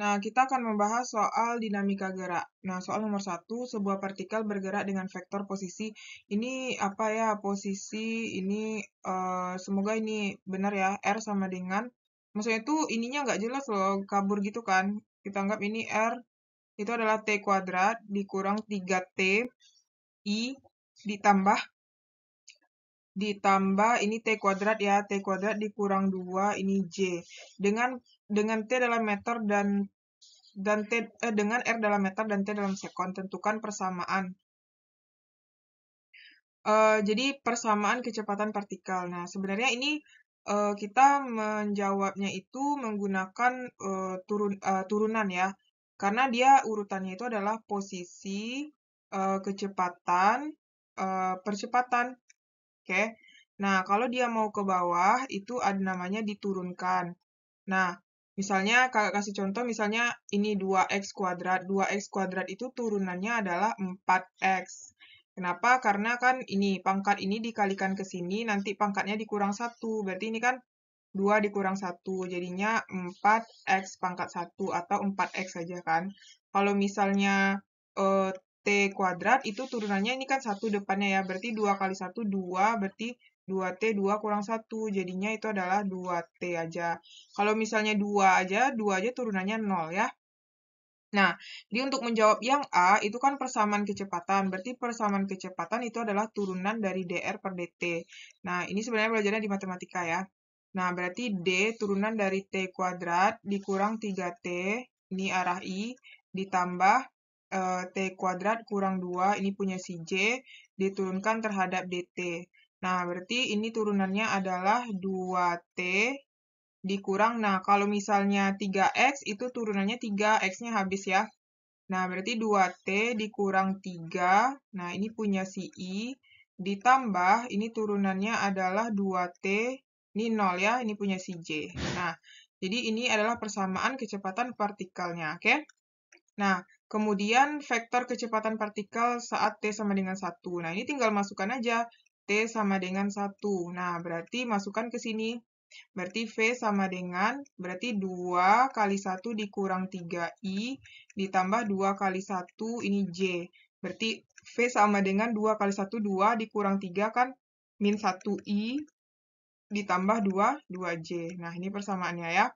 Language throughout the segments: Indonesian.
Nah, kita akan membahas soal dinamika gerak. Nah, soal nomor satu, sebuah partikel bergerak dengan vektor posisi. Ini apa ya? Posisi ini, uh, semoga ini benar ya, R sama dengan. Maksudnya itu ininya nggak jelas loh, kabur gitu kan. Kita anggap ini R, itu adalah T kuadrat dikurang 3T, I ditambah ditambah ini t kuadrat ya t kuadrat dikurang 2 ini j dengan dengan t dalam meter dan dan t eh, dengan r dalam meter dan t dalam sekon tentukan persamaan uh, jadi persamaan kecepatan partikel nah sebenarnya ini uh, kita menjawabnya itu menggunakan uh, turun uh, turunan ya karena dia urutannya itu adalah posisi uh, kecepatan uh, percepatan Oke. Nah, kalau dia mau ke bawah itu ada namanya diturunkan. Nah, misalnya kakak kasih contoh misalnya ini 2x kuadrat. 2x kuadrat itu turunannya adalah 4x. Kenapa? Karena kan ini pangkat ini dikalikan ke sini, nanti pangkatnya dikurang 1. Berarti ini kan 2 dikurang 1, jadinya 4x pangkat 1 atau 4x saja kan. Kalau misalnya eh, T kuadrat itu turunannya ini kan satu depannya ya, berarti 2 kali 1, 2, berarti 2T 2 kurang 1, jadinya itu adalah 2T aja. Kalau misalnya 2 aja, 2 aja turunannya 0 ya. Nah, jadi untuk menjawab yang A, itu kan persamaan kecepatan. Berarti persamaan kecepatan itu adalah turunan dari dr per dt. Nah, ini sebenarnya belajarnya di matematika ya. Nah, berarti D turunan dari T kuadrat dikurang 3T, ini arah I, ditambah Eh, t kuadrat kurang 2, ini punya si J, diturunkan terhadap DT. Nah, berarti ini turunannya adalah 2T dikurang. Nah, kalau misalnya 3X, itu turunannya 3X-nya habis ya. Nah, berarti 2T dikurang 3. Nah, ini punya si I. Ditambah, ini turunannya adalah 2T. Ini 0 ya, ini punya si J. Nah, jadi ini adalah persamaan kecepatan partikelnya, oke? Okay? Nah, Kemudian vektor kecepatan partikel saat T sama dengan 1. Nah, ini tinggal masukkan aja T sama dengan 1. Nah, berarti masukkan ke sini. Berarti V sama dengan, berarti 2 kali 1 dikurang 3I, ditambah 2 kali 1, ini J. Berarti V sama dengan 2 kali 1, 2, dikurang 3 kan min 1I, ditambah 2, 2J. Nah, ini persamaannya ya.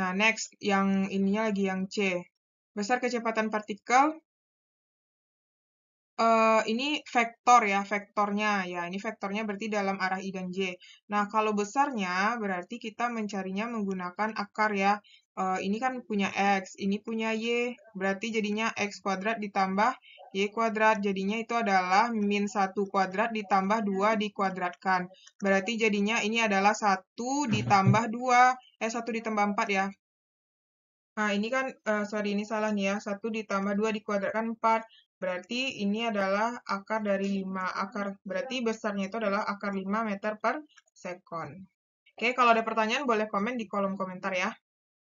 Nah, next, yang ininya lagi yang C besar kecepatan partikel uh, ini vektor ya, vektornya ya. Ini vektornya berarti dalam arah I dan J. Nah, kalau besarnya berarti kita mencarinya menggunakan akar ya. Uh, ini kan punya X, ini punya Y. Berarti jadinya X kuadrat ditambah Y kuadrat. Jadinya itu adalah min 1 kuadrat ditambah 2 dikuadratkan. Berarti jadinya ini adalah 1 ditambah 2, eh 1 ditambah 4 ya. Nah, ini kan, eh, sorry, ini salah nih ya. 1 ditambah 2 dikuadratkan 4. Berarti ini adalah akar dari 5. Akar, berarti besarnya itu adalah akar 5 meter per sekon. Oke, kalau ada pertanyaan boleh komen di kolom komentar ya.